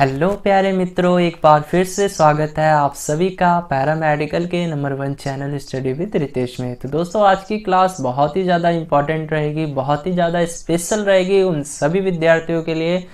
hello प्यारे मित्रों एक बार फिर से स्वागत है आप सभी का पैरामेडिकल के number one channel study with Ritesh में तो दोस्तों आज की क्लास बहुत ही ज़्यादा इम्पॉर्टेंट रहेगी बहुत ही ज़्यादा स्पेशल रहेगी उन सभी विद्यार्थियों के लिए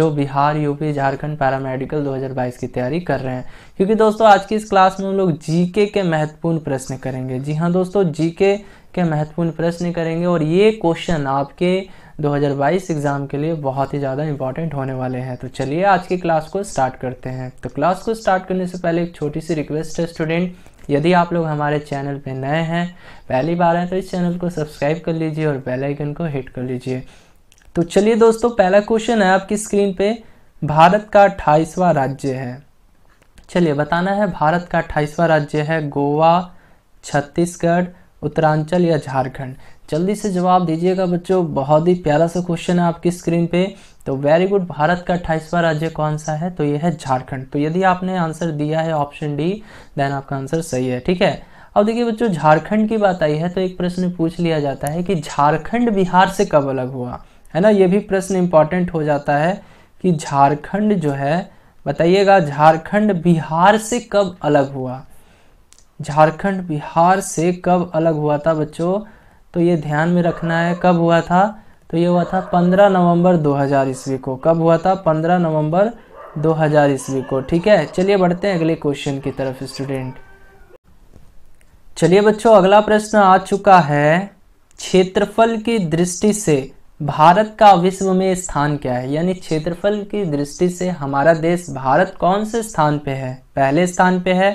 जो बिहार यूपी झारखंड पैरामेडिकल 2022 की तैयारी कर रहे हैं क्योंकि दोस्तों आज की इस क्लास में हम लोग जीके के महत्वपूर्ण प्रश्न करेंगे जी हाँ दोस्तों जीके के महत्वपूर्ण प्रश्न करेंगे और ये क्वेश्चन आपके 2022 एग्ज़ाम के लिए बहुत ही ज़्यादा इंपॉर्टेंट होने वाले हैं तो चलिए आज की क्लास को स्टार्ट करते हैं तो क्लास को स्टार्ट करने से पहले एक छोटी सी रिक्वेस्ट है स्टूडेंट यदि आप लोग हमारे चैनल पर नए हैं पहली बार हैं तो इस चैनल को सब्सक्राइब कर लीजिए और बेलाइकन को हिट कर लीजिए तो चलिए दोस्तों पहला क्वेश्चन है आपकी स्क्रीन पे भारत का अट्ठाईसवां राज्य है चलिए बताना है भारत का अट्ठाईसवां राज्य है गोवा छत्तीसगढ़ उत्तरांचल या झारखंड जल्दी से जवाब दीजिएगा बच्चों बहुत ही प्यारा सा क्वेश्चन है आपकी स्क्रीन पे तो वेरी गुड भारत का अट्ठाईसवां राज्य कौन सा है तो ये है झारखंड तो यदि आपने आंसर दिया है ऑप्शन डी देन आपका आंसर सही है ठीक है अब देखिए बच्चों झारखंड की बात आई है तो एक प्रश्न पूछ लिया जाता है कि झारखंड बिहार से कब अलग हुआ है ना ये भी प्रश्न इंपॉर्टेंट हो जाता है कि झारखंड जो है बताइएगा झारखंड बिहार से कब अलग हुआ झारखंड बिहार से कब अलग हुआ था बच्चों तो ये ध्यान में रखना है कब हुआ था तो ये हुआ था 15 नवंबर 2000 ईस्वी को कब हुआ था 15 नवंबर 2000 ईस्वी को ठीक है चलिए बढ़ते हैं अगले क्वेश्चन की तरफ स्टूडेंट चलिए बच्चों अगला प्रश्न आ चुका है क्षेत्रफल की दृष्टि से भारत का विश्व में स्थान क्या है यानी क्षेत्रफल की दृष्टि से हमारा देश भारत कौन से स्थान पे है पहले स्थान पे है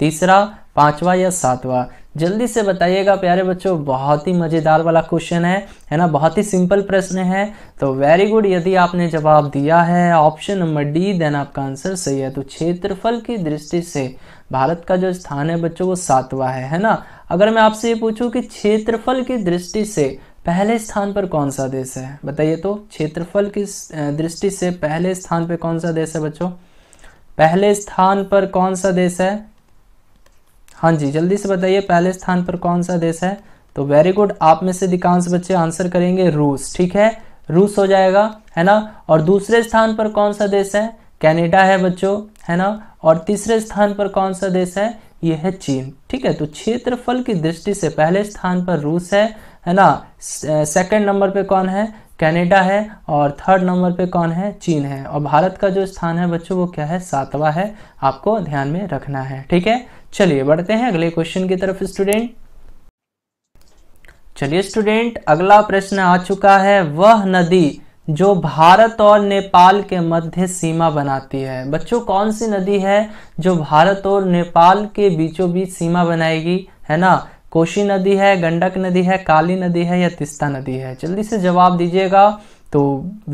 तीसरा पांचवा या सातवा जल्दी से बताइएगा प्यारे बच्चों बहुत ही मज़ेदार वाला क्वेश्चन है है ना बहुत ही सिंपल प्रश्न है तो वेरी गुड यदि आपने जवाब दिया है ऑप्शन नंबर डी देन आपका आंसर सही है तो क्षेत्रफल की दृष्टि से भारत का जो स्थान है बच्चों वो सातवा है है ना अगर मैं आपसे ये पूछूं कि क्षेत्रफल की दृष्टि से पहले स्थान पर कौन सा देश है बताइए तो क्षेत्रफल की दृष्टि से पहले स्थान पर कौन सा देश है बच्चों पहले स्थान पर कौन सा देश है हाँ जी जल्दी से बताइए पहले स्थान पर कौन सा देश है तो वेरी गुड आप में से अधिकांश बच्चे आंसर करेंगे रूस ठीक है रूस हो जाएगा है ना और दूसरे स्थान पर कौन सा देश है कैनेडा है बच्चों है ना और तीसरे स्थान पर कौन सा देश है ये है चीन ठीक है तो क्षेत्रफल की दृष्टि से पहले स्थान पर रूस है है ना सेकंड नंबर पे कौन है कनाडा है और थर्ड नंबर पे कौन है चीन है और भारत का जो स्थान है बच्चों वो क्या है सातवां है आपको ध्यान में रखना है ठीक है चलिए बढ़ते हैं अगले क्वेश्चन की तरफ स्टूडेंट चलिए स्टूडेंट अगला प्रश्न आ चुका है वह नदी जो भारत और नेपाल के मध्य सीमा बनाती है बच्चों कौन सी नदी है जो भारत और नेपाल के बीचों बीच सीमा बनाएगी है ना कोशी नदी है गंडक नदी है काली नदी है या तिस्ता नदी है जल्दी से जवाब दीजिएगा तो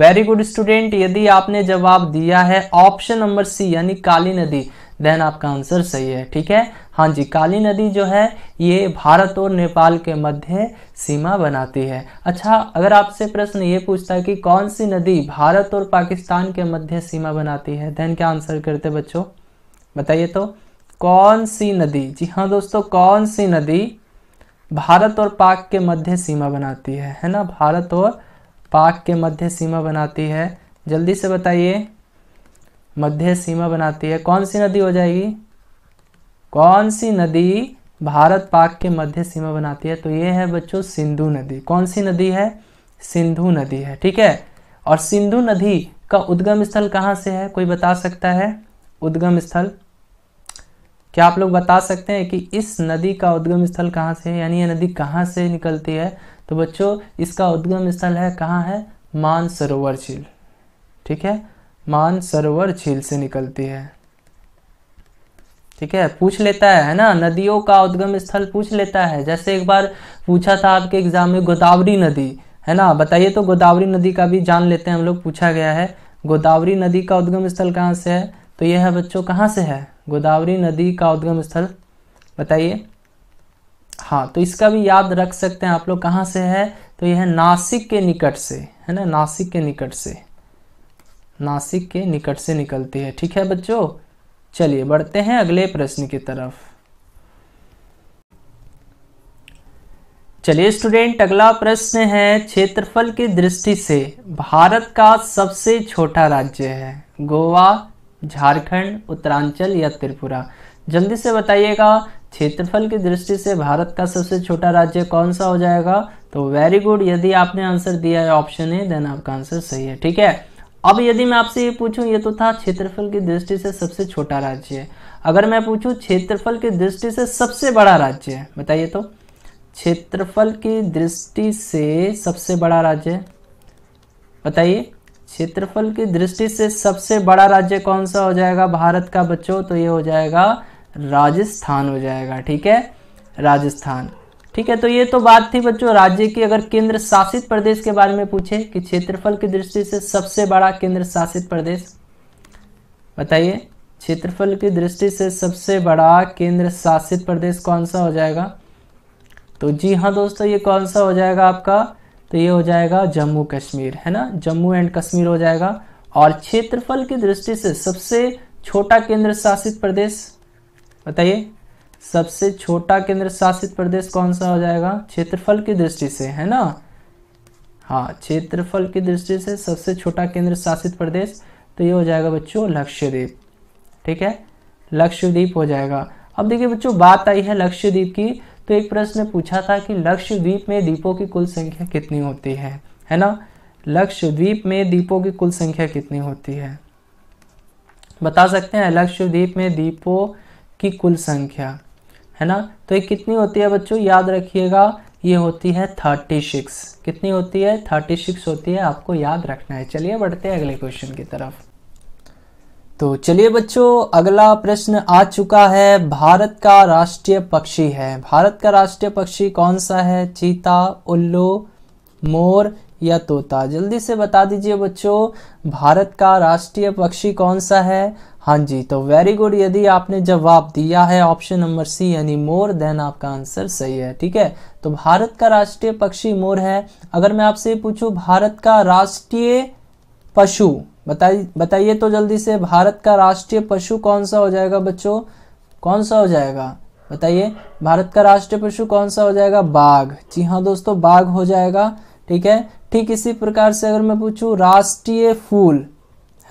वेरी गुड स्टूडेंट यदि आपने जवाब दिया है ऑप्शन नंबर सी यानी काली नदी देन आपका आंसर सही है ठीक है हाँ जी काली नदी जो है ये भारत और नेपाल के मध्य सीमा बनाती है अच्छा अगर आपसे प्रश्न ये पूछता है कि कौन सी नदी भारत और पाकिस्तान के मध्य सीमा बनाती है देन क्या आंसर करते बच्चों बताइए तो कौन सी नदी जी हाँ दोस्तों कौन सी नदी भारत और पाक के मध्य सीमा बनाती है है ना भारत और पाक के मध्य सीमा बनाती है जल्दी से बताइए मध्य सीमा बनाती है कौन सी नदी हो जाएगी कौन सी नदी भारत पाक के मध्य सीमा बनाती है तो ये है बच्चों सिंधु नदी कौन सी नदी है सिंधु नदी है ठीक है और सिंधु नदी का उद्गम स्थल कहाँ से है कोई बता सकता है उद्गम स्थल क्या आप लोग बता सकते हैं कि इस नदी का उद्गम स्थल कहाँ से है यानी यह नदी कहाँ से निकलती है तो बच्चों इसका उद्गम स्थल है कहाँ है मानसरोवर झील ठीक है मानसरोवर झील से निकलती है ठीक है पूछ लेता है है ना नदियों का उद्गम स्थल पूछ लेता है जैसे एक बार पूछा था आपके एग्जाम में गोदावरी नदी है ना बताइए तो गोदावरी नदी का भी जान लेते हैं हम लोग पूछा गया है गोदावरी नदी का उद्गम स्थल कहाँ से है तो यह है बच्चों कहाँ से है गोदावरी नदी का उद्गम स्थल बताइए हाँ तो इसका भी याद रख सकते हैं आप लोग कहाँ से है तो यह है नासिक के निकट से है ना नासिक के निकट से नासिक के निकट से निकलती है ठीक है बच्चों चलिए बढ़ते हैं अगले प्रश्न की तरफ चलिए स्टूडेंट अगला प्रश्न है क्षेत्रफल की दृष्टि से भारत का सबसे छोटा राज्य है गोवा झारखंड उत्तरांचल या त्रिपुरा जल्दी से बताइएगा क्षेत्रफल की दृष्टि से भारत का सबसे छोटा राज्य कौन सा हो जाएगा तो वेरी गुड यदि आपने आंसर दिया है ऑप्शन ए देन आपका आंसर सही है ठीक है अब यदि मैं आपसे ये पूछूं ये तो था क्षेत्रफल की दृष्टि से सबसे छोटा राज्य है अगर मैं पूछूं क्षेत्रफल की दृष्टि से सबसे बड़ा राज्य है बताइए तो क्षेत्रफल की दृष्टि से सबसे बड़ा राज्य बताइए क्षेत्रफल की दृष्टि से सबसे बड़ा राज्य कौन सा हो जाएगा भारत का बच्चों तो ये हो जाएगा राजस्थान हो जाएगा ठीक है राजस्थान ठीक है तो ये तो बात थी बच्चों राज्य की अगर केंद्र शासित प्रदेश के बारे में पूछे कि क्षेत्रफल की दृष्टि से सबसे बड़ा केंद्र शासित प्रदेश बताइए क्षेत्रफल की दृष्टि से सबसे बड़ा केंद्र शासित प्रदेश कौन सा हो जाएगा तो जी हाँ दोस्तों ये कौन सा हो जाएगा आपका तो ये हो जाएगा जम्मू कश्मीर है ना जम्मू एंड कश्मीर हो जाएगा और क्षेत्रफल की दृष्टि से सबसे छोटा केंद्र शासित प्रदेश बताइए सबसे छोटा केंद्र शासित प्रदेश कौन सा हो जाएगा क्षेत्रफल की दृष्टि से है ना हाँ क्षेत्रफल की दृष्टि से सबसे छोटा केंद्र शासित प्रदेश तो ये हो जाएगा बच्चों लक्षद्वीप ठीक है लक्षद्वीप हो जाएगा अब देखिए बच्चों बात आई है लक्षद्वीप की तो एक प्रश्न पूछा था कि लक्षद्वीप में द्वीपों की कुल संख्या कितनी होती है है ना लक्षद्वीप में द्वीपों की कुल संख्या कितनी होती है बता सकते हैं लक्षद्वीप में द्वीपों की कुल संख्या है ना तो ये कितनी होती है बच्चों याद रखिएगा ये होती है थर्टी सिक्स कितनी होती है थर्टी सिक्स होती है आपको याद रखना है चलिए बढ़ते हैं अगले क्वेश्चन की तरफ तो चलिए बच्चों अगला प्रश्न आ चुका है भारत का राष्ट्रीय पक्षी है भारत का राष्ट्रीय पक्षी कौन सा है चीता उल्लू मोर या तोता जल्दी से बता दीजिए बच्चों भारत का राष्ट्रीय पक्षी कौन सा है हाँ जी तो वेरी गुड यदि आपने जवाब दिया है ऑप्शन नंबर सी यानी मोर देन आपका आंसर सही है ठीक है तो भारत का राष्ट्रीय पक्षी मोर है अगर मैं आपसे पूछूं भारत का राष्ट्रीय पशु बताइए बताइए तो जल्दी से भारत का राष्ट्रीय पशु कौन सा हो जाएगा बच्चों कौन सा हो जाएगा बताइए भारत का राष्ट्रीय पशु कौन सा हो जाएगा बाघ जी हाँ दोस्तों बाघ हो जाएगा ठीक है ठीक इसी प्रकार से अगर मैं पूछूँ राष्ट्रीय फूल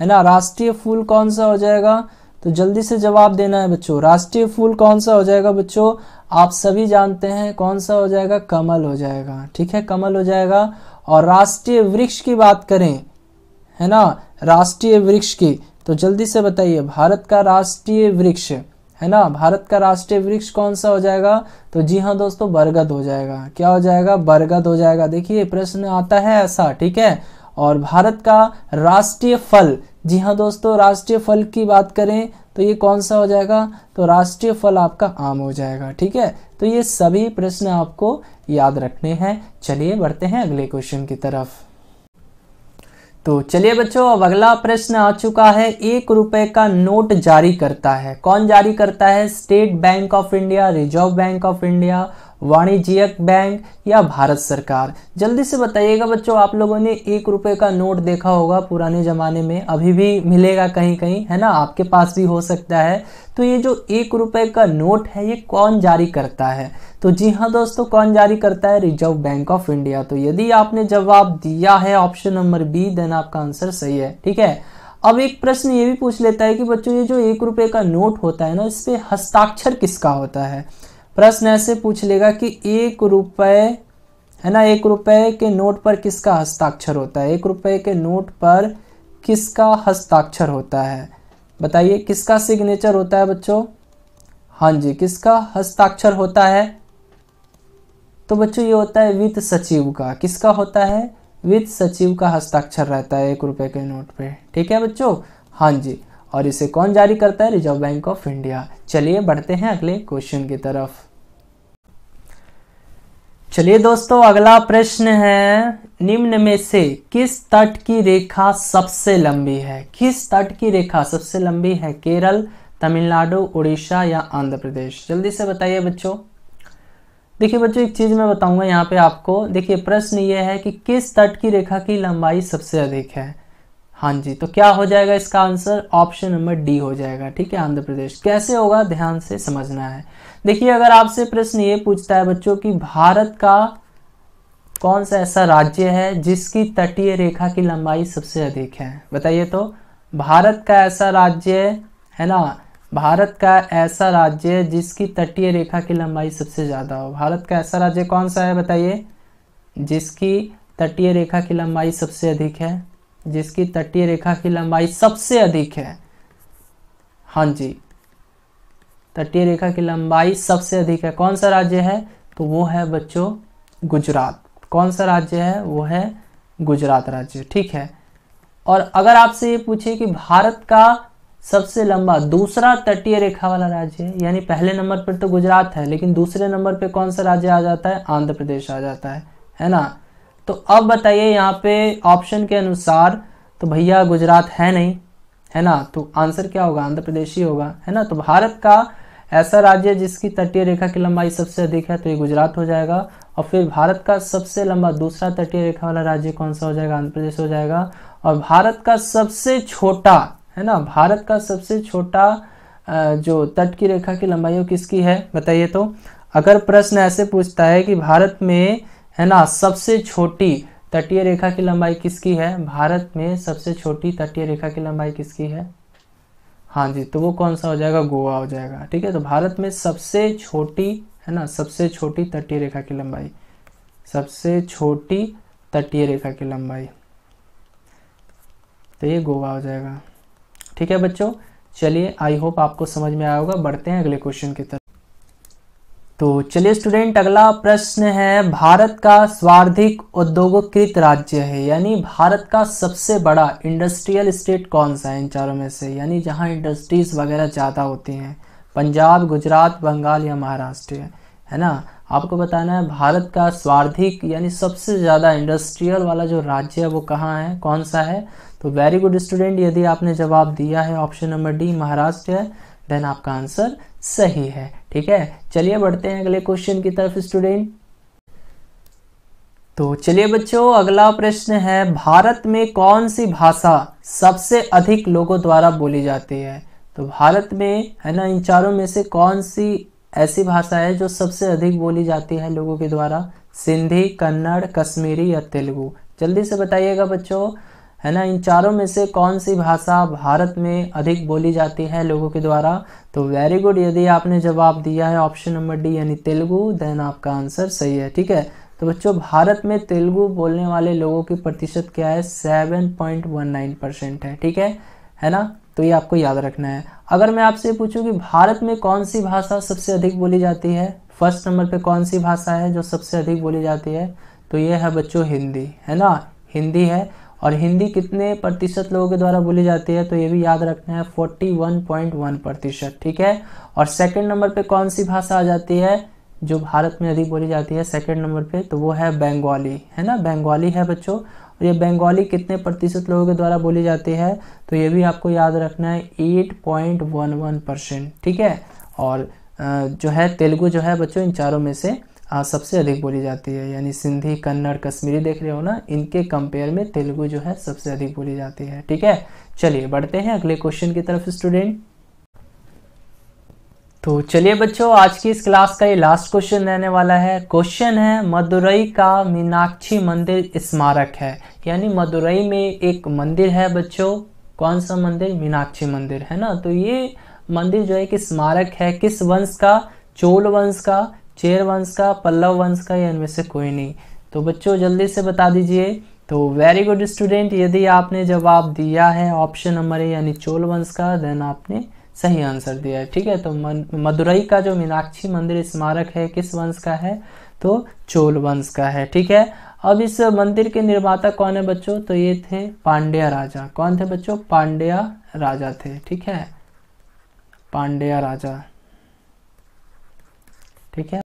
है ना राष्ट्रीय फूल कौन सा हो जाएगा तो जल्दी से जवाब देना है बच्चों राष्ट्रीय फूल कौन सा हो जाएगा बच्चों आप सभी जानते हैं कौन सा हो जाएगा कमल हो जाएगा ठीक है कमल हो जाएगा और राष्ट्रीय वृक्ष की बात करें है ना राष्ट्रीय वृक्ष की तो जल्दी से बताइए भारत का राष्ट्रीय वृक्ष है ना भारत का राष्ट्रीय वृक्ष कौन सा हो जाएगा तो जी हाँ दोस्तों बरगद हो जाएगा क्या हो जाएगा बरगद हो जाएगा देखिए प्रश्न आता है ऐसा ठीक है और भारत का राष्ट्रीय फल जी हाँ दोस्तों राष्ट्रीय फल की बात करें तो ये कौन सा हो जाएगा तो राष्ट्रीय फल आपका आम हो जाएगा ठीक है तो ये सभी प्रश्न आपको याद रखने हैं चलिए बढ़ते हैं अगले क्वेश्चन की तरफ तो चलिए बच्चों अब अगला प्रश्न आ चुका है एक रुपए का नोट जारी करता है कौन जारी करता है State Bank of India Reserve Bank of India वाणिज्यिक बैंक या भारत सरकार जल्दी से बताइएगा बच्चों आप लोगों ने एक रुपये का नोट देखा होगा पुराने ज़माने में अभी भी मिलेगा कहीं कहीं है ना आपके पास भी हो सकता है तो ये जो एक रुपये का नोट है ये कौन जारी करता है तो जी हाँ दोस्तों कौन जारी करता है रिजर्व बैंक ऑफ इंडिया तो यदि आपने जवाब दिया है ऑप्शन नंबर बी देन आपका आंसर सही है ठीक है अब एक प्रश्न ये भी पूछ लेता है कि बच्चों ये जो एक रुपये का नोट होता है ना इस पर हस्ताक्षर किसका होता है प्रश्न ऐसे पूछ लेगा कि एक रुपये है ना एक रुपये के नोट पर किसका हस्ताक्षर होता है एक रुपये के नोट पर किसका हस्ताक्षर होता है बताइए किसका सिग्नेचर होता है बच्चों हाँ जी किसका हस्ताक्षर होता है तो बच्चों ये होता है वित्त सचिव का किसका होता है वित्त सचिव का हस्ताक्षर रहता है एक रुपये के नोट पे ठीक है बच्चों हाँ जी और इसे कौन जारी करता है रिजर्व बैंक ऑफ इंडिया चलिए बढ़ते हैं अगले क्वेश्चन की तरफ चलिए दोस्तों अगला प्रश्न है निम्न में से किस तट की रेखा सबसे लंबी है किस तट की रेखा सबसे लंबी है केरल तमिलनाडु उड़ीसा या आंध्र प्रदेश जल्दी से बताइए बच्चों देखिए बच्चों एक चीज़ मैं बताऊंगा यहाँ पे आपको देखिए प्रश्न ये है कि किस तट की रेखा की लंबाई सबसे अधिक है हाँ जी तो क्या हो जाएगा इसका आंसर ऑप्शन नंबर डी हो जाएगा ठीक है आंध्र प्रदेश कैसे होगा ध्यान से समझना है देखिए अगर आपसे प्रश्न ये पूछता है बच्चों कि भारत का कौन सा ऐसा राज्य है जिसकी तटीय रेखा की लंबाई सबसे अधिक है बताइए तो भारत का ऐसा राज्य है ना भारत का ऐसा राज्य जिसकी तटीय रेखा की लंबाई सबसे ज़्यादा हो भारत का ऐसा राज्य कौन सा है बताइए जिसकी तटीय रेखा की लंबाई सबसे अधिक है जिसकी तटीय रेखा की लंबाई सबसे अधिक है हाँ जी तटीय रेखा की लंबाई सबसे अधिक है कौन सा राज्य है तो वो है बच्चों गुजरात कौन सा राज्य है वो है गुजरात राज्य ठीक है और अगर आपसे ये पूछे कि भारत का सबसे लंबा दूसरा तटीय रेखा वाला राज्य है यानी पहले नंबर पर तो गुजरात है लेकिन दूसरे नंबर पे कौन सा राज्य आ जाता है आंध्र प्रदेश आ जाता है है ना तो अब बताइए यहाँ पे ऑप्शन के अनुसार तो भैया गुजरात है नहीं है ना तो आंसर क्या होगा आंध्र प्रदेश ही होगा है ना तो भारत का ऐसा राज्य जिसकी तटीय रेखा की लंबाई सबसे अधिक है तो ये गुजरात हो जाएगा और फिर भारत का सबसे लंबा दूसरा तटीय रेखा वाला राज्य कौन सा हो जाएगा आंध्र प्रदेश हो जाएगा और भारत का सबसे छोटा है ना भारत का सबसे छोटा जो तट की रेखा की लंबाई वो किसकी है बताइए तो अगर प्रश्न ऐसे पूछता है कि भारत में है ना सबसे छोटी तटीय रेखा की लंबाई किसकी है भारत में सबसे छोटी तटीय रेखा की लंबाई किसकी है हाँ जी तो वो कौन सा हो जाएगा गोवा हो जाएगा ठीक है तो भारत में सबसे छोटी है ना सबसे छोटी तटीय रेखा की लंबाई सबसे छोटी तटीय रेखा की लंबाई तो ये गोवा हो जाएगा ठीक है बच्चों चलिए आई होप आपको समझ में आया होगा बढ़ते हैं अगले क्वेश्चन की तरफ तो चलिए स्टूडेंट अगला प्रश्न है भारत का स्वार्धिक उद्योगकृत राज्य है यानी भारत का सबसे बड़ा इंडस्ट्रियल स्टेट कौन सा है इन चारों में से यानी जहाँ इंडस्ट्रीज़ वगैरह ज़्यादा होती हैं पंजाब गुजरात बंगाल या महाराष्ट्र है, है ना आपको बताना है भारत का स्वार्धिक यानी सबसे ज़्यादा इंडस्ट्रियल वाला जो राज्य है वो कहाँ है कौन सा है तो वेरी गुड स्टूडेंट यदि आपने जवाब दिया है ऑप्शन नंबर डी महाराष्ट्र है देन आपका आंसर सही है ठीक है चलिए बढ़ते हैं अगले क्वेश्चन की तरफ स्टूडेंट तो चलिए बच्चों अगला प्रश्न है भारत में कौन सी भाषा सबसे अधिक लोगों द्वारा बोली जाती है तो भारत में है ना इन चारों में से कौन सी ऐसी भाषा है जो सबसे अधिक बोली जाती है लोगों के द्वारा सिंधी कन्नड़ कश्मीरी या तेलुगु जल्दी से बताइएगा बच्चों है ना इन चारों में से कौन सी भाषा भारत में अधिक बोली जाती है लोगों के द्वारा तो वेरी गुड यदि आपने जवाब दिया है ऑप्शन नंबर डी यानी तेलुगु देन आपका आंसर सही है ठीक है तो बच्चों भारत में तेलुगु बोलने वाले लोगों की प्रतिशत क्या है seven point one nine percent है ठीक है है ना तो ये आपको याद रखना है अगर मैं आपसे पूछूं कि भारत में कौन सी भाषा सबसे अधिक बोली जाती है फर्स्ट नंबर पे कौन सी भाषा है जो सबसे अधिक बोली जाती है तो ये है बच्चों हिंदी है ना हिंदी है और हिंदी कितने प्रतिशत लोगों के द्वारा बोली जाती है तो ये भी याद रखना है फोर्टी वन पॉइंट वन प्रतिशत ठीक है और सेकंड नंबर पे कौन सी भाषा आ जाती है जो भारत में अधिक बोली जाती है सेकंड नंबर पे तो वो है बंगाली है ना बंगाली है बच्चों और ये बंगाली कितने प्रतिशत लोगों के द्वारा बोली जाती है तो ये भी आपको याद रखना है eight point one one percent ठीक है और जो है तेलुगु जो है बच्चों इन चारों में से सबसे अधिक बोली जाती है यानी सिंधी कन्नड़ कश्मीरी देख रहे हो ना इनके कंपेयर में तेलुगु जो है सबसे अधिक बोली जाती है ठीक है चलिए बढ़ते हैं अगले क्वेश्चन की तरफ स्टूडेंट तो चलिए बच्चों आज की इस क्लास का ये लास्ट क्वेश्चन रहने वाला है क्वेश्चन है मदुरई का मीनाक्षी मंदिर स्मारक है यानी मदुरई में एक मंदिर है बच्चों कौन सा मंदिर मीनाक्षी मंदिर है ना तो ये मंदिर जो है कि स्मारक है किस वंश का चोल वंश का चेर वंश का पल्लव वंश का या इनमें से कोई नहीं तो बच्चों जल्दी से बता दीजिए तो वेरी गुड स्टूडेंट यदि आपने जवाब दिया है ऑप्शन नंबर ए यानी चोल वंश का देन आपने सही आंसर दिया है ठीक है तो मदुरई का जो मीनाक्षी मंदिर स्मारक है किस वंश का है तो चोल वंश का है ठीक है अब इस मंदिर के निर्माता कौन है बच्चों तो ये थे पांड्या राजा कौन थे बच्चों पांड्या राजा थे ठीक है पांड्या राजा ठीक है